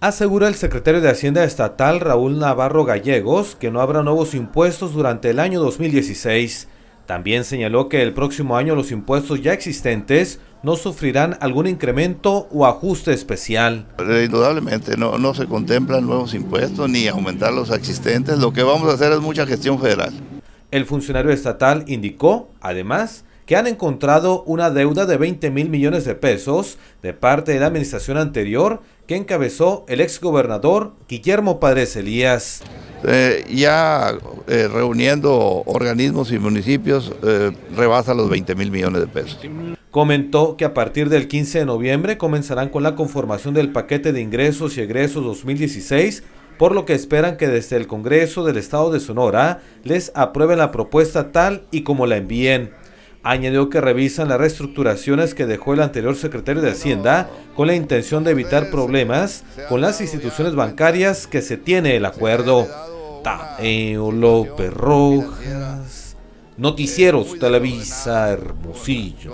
Asegura el secretario de Hacienda Estatal Raúl Navarro Gallegos que no habrá nuevos impuestos durante el año 2016. También señaló que el próximo año los impuestos ya existentes no sufrirán algún incremento o ajuste especial. Eh, indudablemente no, se contemplan nuevos impuestos ni aumentar los existentes. Lo que vamos a hacer es mucha gestión federal. El funcionario estatal indicó, además, que han encontrado una deuda de 20 mil millones de pesos de parte de la administración anterior que encabezó el exgobernador Guillermo Padres Elías. Eh, ya eh, reuniendo organismos y municipios eh, rebasa los 20 mil millones de pesos. Comentó que a partir del 15 de noviembre comenzarán con la conformación del paquete de ingresos y egresos 2016 por lo que esperan que desde el Congreso del Estado de Sonora les aprueben la propuesta tal y como la envíen. Añadió que revisan las reestructuraciones que dejó el anterior secretario de Hacienda con la intención de evitar problemas con las instituciones bancarias que se tiene el acuerdo. López Noticieros Televisa Hermosillo.